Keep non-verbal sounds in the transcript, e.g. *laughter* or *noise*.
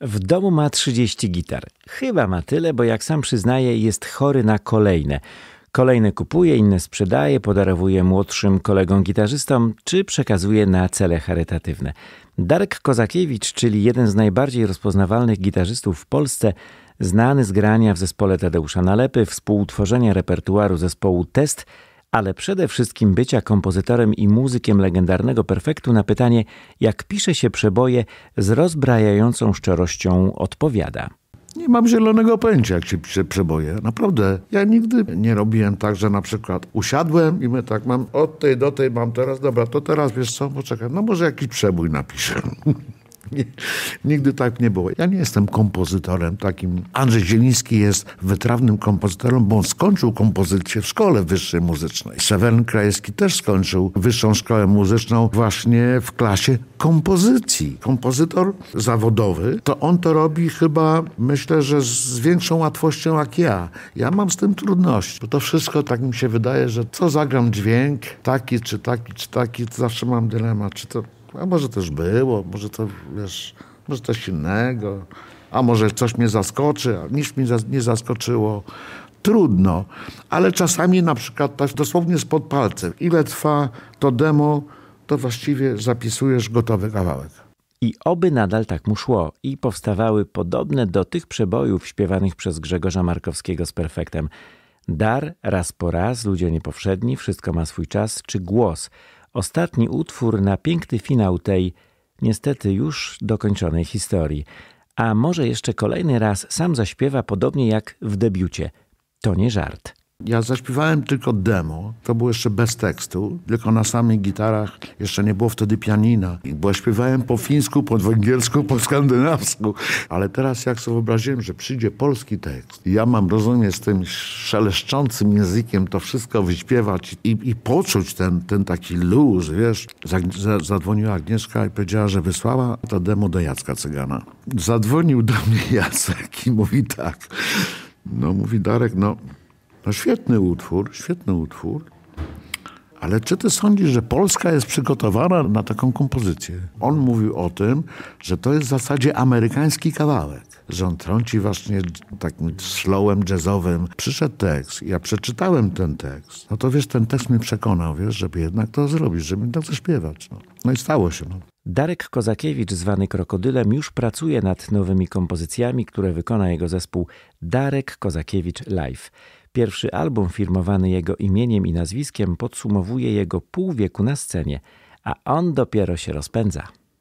W domu ma 30 gitar. Chyba ma tyle, bo jak sam przyznaje, jest chory na kolejne. Kolejne kupuje, inne sprzedaje, podarowuje młodszym kolegom gitarzystom, czy przekazuje na cele charytatywne. Darek Kozakiewicz, czyli jeden z najbardziej rozpoznawalnych gitarzystów w Polsce, znany z grania w zespole Tadeusza Nalepy, współtworzenia repertuaru zespołu Test – ale przede wszystkim bycia kompozytorem i muzykiem legendarnego perfektu na pytanie, jak pisze się przeboje, z rozbrajającą szczerością odpowiada. Nie mam zielonego pojęcia, jak się pisze przeboje. Naprawdę, ja nigdy nie robiłem tak, że na przykład usiadłem i my tak mam od tej do tej mam teraz, dobra, to teraz wiesz co, poczekaj, no może jakiś przebój napiszę. *laughs* *laughs* Nie, nigdy tak nie było. Ja nie jestem kompozytorem takim. Andrzej Zieliński jest wytrawnym kompozytorem, bo on skończył kompozycję w szkole wyższej muzycznej. Sewern Krajewski też skończył wyższą szkołę muzyczną właśnie w klasie kompozycji. Kompozytor zawodowy, to on to robi chyba, myślę, że z większą łatwością jak ja. Ja mam z tym trudność, bo to wszystko tak mi się wydaje, że co zagram dźwięk, taki czy taki, czy taki, zawsze mam dylemat, czy to a może też było, może to, wiesz, może coś innego, a może coś mnie zaskoczy, a nic mnie nie zaskoczyło. Trudno, ale czasami na przykład tak dosłownie spod palcem, ile trwa to demo, to właściwie zapisujesz gotowy kawałek. I oby nadal tak mu szło i powstawały podobne do tych przebojów śpiewanych przez Grzegorza Markowskiego z perfektem. Dar, raz po raz, ludzie niepowszedni, wszystko ma swój czas, czy głos – Ostatni utwór na piękny finał tej, niestety już dokończonej historii. A może jeszcze kolejny raz sam zaśpiewa podobnie jak w debiucie. To nie żart. Ja zaśpiewałem tylko demo, to było jeszcze bez tekstu, tylko na samych gitarach, jeszcze nie było wtedy pianina, bo śpiewałem po fińsku, po węgiersku, po skandynawsku. Ale teraz jak sobie wyobraziłem, że przyjdzie polski tekst ja mam, rozumieć z tym szeleszczącym językiem to wszystko wyśpiewać i, i poczuć ten, ten taki luz, wiesz. Zadzwoniła Agnieszka i powiedziała, że wysłała to demo do Jacka Cygana. Zadzwonił do mnie *laughs* Jacek i mówi tak, no mówi Darek, no no świetny utwór, świetny utwór. Ale czy ty sądzisz, że Polska jest przygotowana na taką kompozycję? On mówił o tym, że to jest w zasadzie amerykański kawałek. Że on trąci właśnie takim slowem jazzowym. Przyszedł tekst, ja przeczytałem ten tekst. No to wiesz, ten tekst mnie przekonał, wiesz, żeby jednak to zrobić, żeby jednak zaśpiewać. No, no i stało się. No. Darek Kozakiewicz, zwany Krokodylem, już pracuje nad nowymi kompozycjami, które wykona jego zespół Darek Kozakiewicz Live. Pierwszy album firmowany jego imieniem i nazwiskiem podsumowuje jego pół wieku na scenie, a on dopiero się rozpędza.